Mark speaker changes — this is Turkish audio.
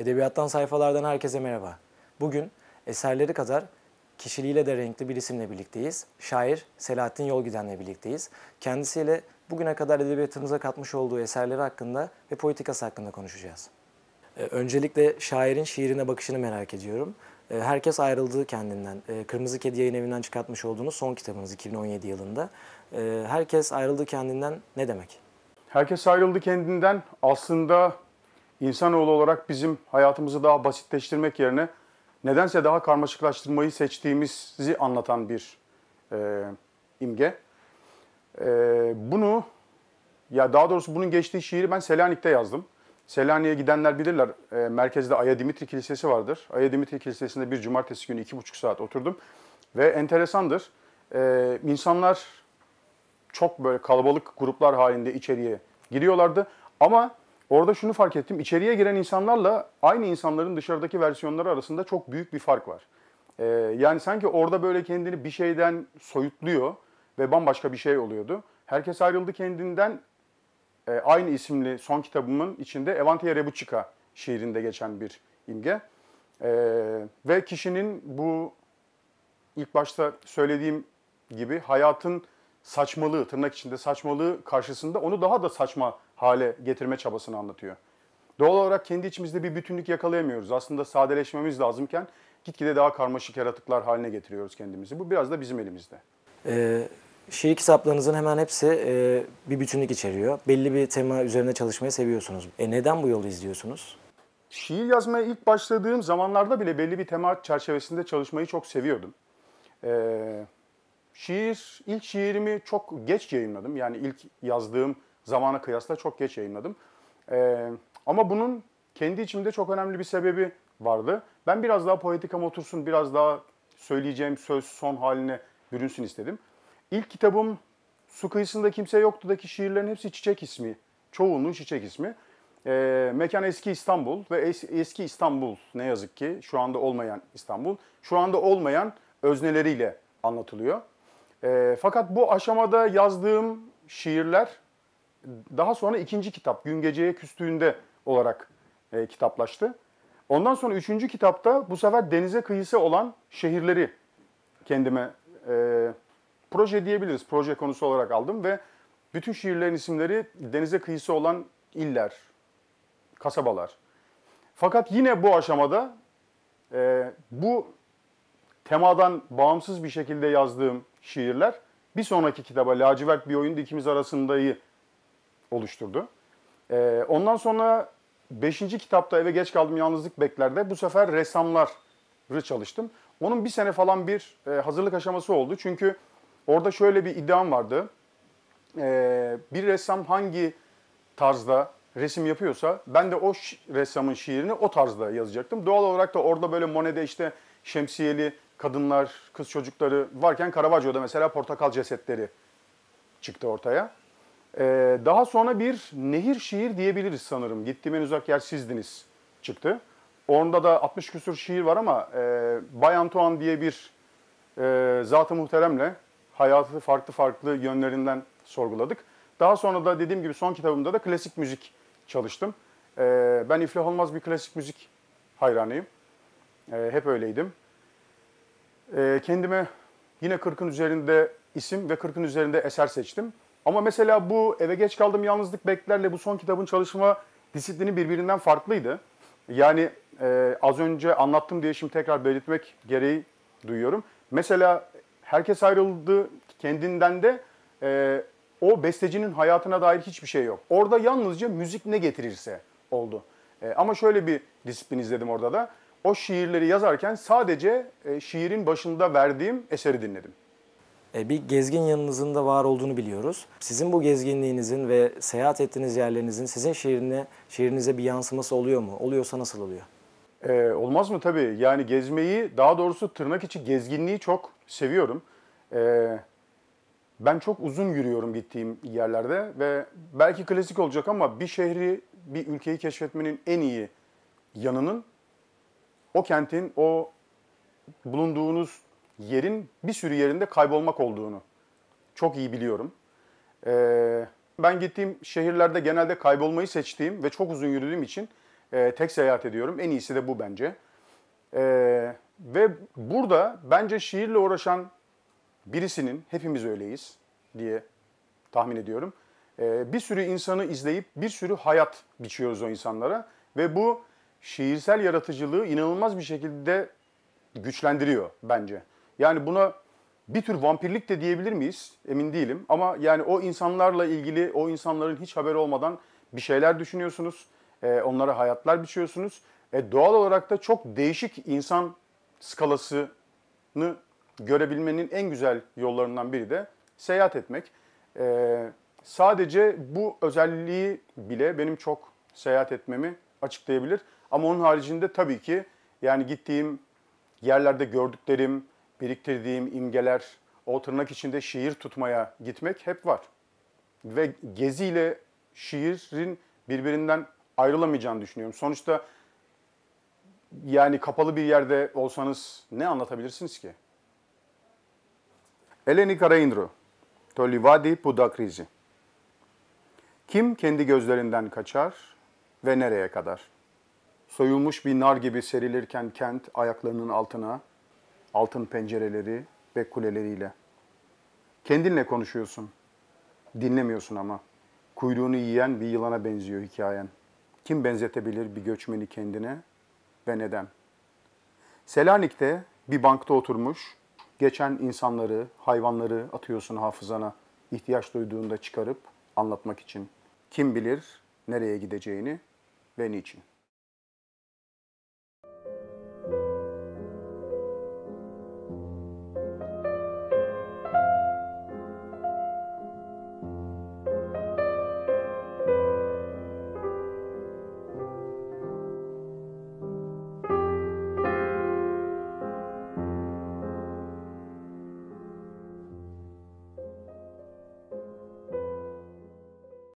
Speaker 1: Edebiyattan sayfalardan herkese merhaba. Bugün eserleri kadar kişiliğiyle de renkli bir isimle birlikteyiz. Şair Selahattin Yolgiden'le birlikteyiz. Kendisiyle bugüne kadar edebiyatımıza katmış olduğu eserleri hakkında ve politikası hakkında konuşacağız. Ee, öncelikle şairin şiirine bakışını merak ediyorum. Ee, herkes ayrıldı kendinden. Ee, Kırmızı Kedi yayın evinden çıkartmış olduğunuz son kitabınız 2017 yılında. Herkes ayrıldı kendinden ne demek? Herkes ayrıldı kendinden aslında insanoğlu olarak bizim
Speaker 2: hayatımızı daha basitleştirmek yerine nedense daha karmaşıklaştırmayı seçtiğimizi anlatan bir e, imge. E, bunu ya daha doğrusu bunun geçtiği şiiri ben Selanik'te yazdım. Selanik'e gidenler bilirler. E, merkezde Aya Dimitri Kilisesi vardır. Aya Dimitri Kilisesi'nde bir cumartesi günü iki buçuk saat oturdum. Ve enteresandır. E, insanlar çok böyle kalabalık gruplar halinde içeriye giriyorlardı. Ama Orada şunu fark ettim. İçeriye giren insanlarla aynı insanların dışarıdaki versiyonları arasında çok büyük bir fark var. Ee, yani sanki orada böyle kendini bir şeyden soyutluyor ve bambaşka bir şey oluyordu. Herkes ayrıldı kendinden. E, aynı isimli son kitabımın içinde Evantia Rebuçika şiirinde geçen bir imge. E, ve kişinin bu ilk başta söylediğim gibi hayatın saçmalığı, tırnak içinde saçmalığı karşısında onu daha da saçma hale getirme çabasını anlatıyor. Doğal olarak kendi içimizde bir bütünlük yakalayamıyoruz. Aslında sadeleşmemiz lazımken gitgide daha karmaşık yaratıklar haline getiriyoruz kendimizi. Bu biraz da bizim elimizde.
Speaker 1: Ee, şiir kitaplarınızın hemen hepsi e, bir bütünlük içeriyor. Belli bir tema üzerine çalışmayı seviyorsunuz. E neden bu yolu izliyorsunuz? Şiir yazmaya
Speaker 2: ilk başladığım zamanlarda bile belli bir tema çerçevesinde
Speaker 1: çalışmayı çok seviyordum.
Speaker 2: Ee, Şiir, ilk şiirimi çok geç yayınladım. Yani ilk yazdığım zamana kıyasla çok geç yayınladım. Ee, ama bunun kendi içimde çok önemli bir sebebi vardı. Ben biraz daha poetikam otursun, biraz daha söyleyeceğim söz son haline bürünsün istedim. İlk kitabım Su Kıyısında Kimse Yoktu'daki şiirlerin hepsi Çiçek ismi. Çoğunluğu Çiçek ismi. E, mekan eski İstanbul ve es, eski İstanbul ne yazık ki şu anda olmayan İstanbul, şu anda olmayan özneleriyle anlatılıyor. E, fakat bu aşamada yazdığım şiirler daha sonra ikinci kitap Gün Geceye Küstüğünde olarak e, kitaplaştı. Ondan sonra üçüncü kitapta bu sefer denize kıyısı olan şehirleri kendime e, proje diyebiliriz. Proje konusu olarak aldım ve bütün şiirlerin isimleri denize kıyısı olan iller, kasabalar. Fakat yine bu aşamada e, bu temadan bağımsız bir şekilde yazdığım şiirler bir sonraki kitaba Lacivert bir oyunda ikimiz arasındayı oluşturdu. Ee, ondan sonra beşinci kitapta eve geç kaldım yalnızlık beklerde bu sefer ressamları çalıştım. Onun bir sene falan bir e, hazırlık aşaması oldu. Çünkü orada şöyle bir iddiam vardı. Ee, bir ressam hangi tarzda resim yapıyorsa ben de o ressamın şiirini o tarzda yazacaktım. Doğal olarak da orada böyle Monet'e işte şemsiyeli kadınlar, kız çocukları varken Caravaggio'da mesela portakal cesetleri çıktı ortaya. Ee, daha sonra bir nehir şiir diyebiliriz sanırım. Gittiğim en uzak yer sizdiniz çıktı. Onda da 60 küsur şiir var ama e, Bay Antoine diye bir e, zat muhteremle hayatı farklı farklı yönlerinden sorguladık. Daha sonra da dediğim gibi son kitabımda da klasik müzik çalıştım. E, ben iflah olmaz bir klasik müzik hayranıyım. E, hep öyleydim. Ee, kendime yine 40'ın üzerinde isim ve 40'ın üzerinde eser seçtim. Ama mesela bu Eve Geç Kaldım Yalnızlık Bekler'le bu son kitabın çalışma disiplini birbirinden farklıydı. Yani e, az önce anlattım diye şimdi tekrar belirtmek gereği duyuyorum. Mesela Herkes Ayrıldı kendinden de e, o bestecinin hayatına dair hiçbir şey yok. Orada yalnızca müzik ne getirirse oldu. E, ama şöyle bir disiplin
Speaker 1: izledim orada da o şiirleri yazarken sadece e, şiirin başında verdiğim eseri dinledim. E, bir gezgin yanınızın da var olduğunu biliyoruz. Sizin bu gezginliğinizin ve seyahat ettiğiniz yerlerinizin sizin şiirine, şiirinize bir yansıması oluyor mu? Oluyorsa nasıl oluyor? Ee, olmaz mı tabii. Yani gezmeyi, daha doğrusu tırnak içi gezginliği çok seviyorum.
Speaker 2: Ee, ben çok uzun yürüyorum gittiğim yerlerde ve belki klasik olacak ama bir şehri, bir ülkeyi keşfetmenin en iyi yanının o kentin, o bulunduğunuz yerin bir sürü yerinde kaybolmak olduğunu çok iyi biliyorum. Ee, ben gittiğim şehirlerde genelde kaybolmayı seçtiğim ve çok uzun yürüdüğüm için e, tek seyahat ediyorum. En iyisi de bu bence. Ee, ve burada bence şiirle uğraşan birisinin, hepimiz öyleyiz diye tahmin ediyorum. Ee, bir sürü insanı izleyip bir sürü hayat biçiyoruz o insanlara ve bu şiirsel yaratıcılığı inanılmaz bir şekilde güçlendiriyor bence. Yani buna bir tür vampirlik de diyebilir miyiz? Emin değilim. Ama yani o insanlarla ilgili o insanların hiç haberi olmadan bir şeyler düşünüyorsunuz. E, onlara hayatlar biçiyorsunuz. E, doğal olarak da çok değişik insan skalasını görebilmenin en güzel yollarından biri de seyahat etmek. E, sadece bu özelliği bile benim çok seyahat etmemi açıklayabilir. Ama onun haricinde tabii ki yani gittiğim yerlerde gördüklerim, biriktirdiğim imgeler, o tırnak içinde şiir tutmaya gitmek hep var. Ve geziyle şiirin birbirinden ayrılamayacağını düşünüyorum. Sonuçta yani kapalı bir yerde olsanız ne anlatabilirsiniz ki? Eleni Karaindru, Tolivadi Buda krizi. Kim kendi gözlerinden kaçar ve nereye kadar? Soyulmuş bir nar gibi serilirken kent ayaklarının altına, altın pencereleri ve kuleleriyle. Kendinle konuşuyorsun. Dinlemiyorsun ama. Kuyruğunu yiyen bir yılana benziyor hikayen. Kim benzetebilir bir göçmeni kendine ve neden? Selanik'te bir bankta oturmuş, geçen insanları, hayvanları atıyorsun hafızana ihtiyaç duyduğunda çıkarıp anlatmak için. Kim bilir nereye gideceğini ve niçin?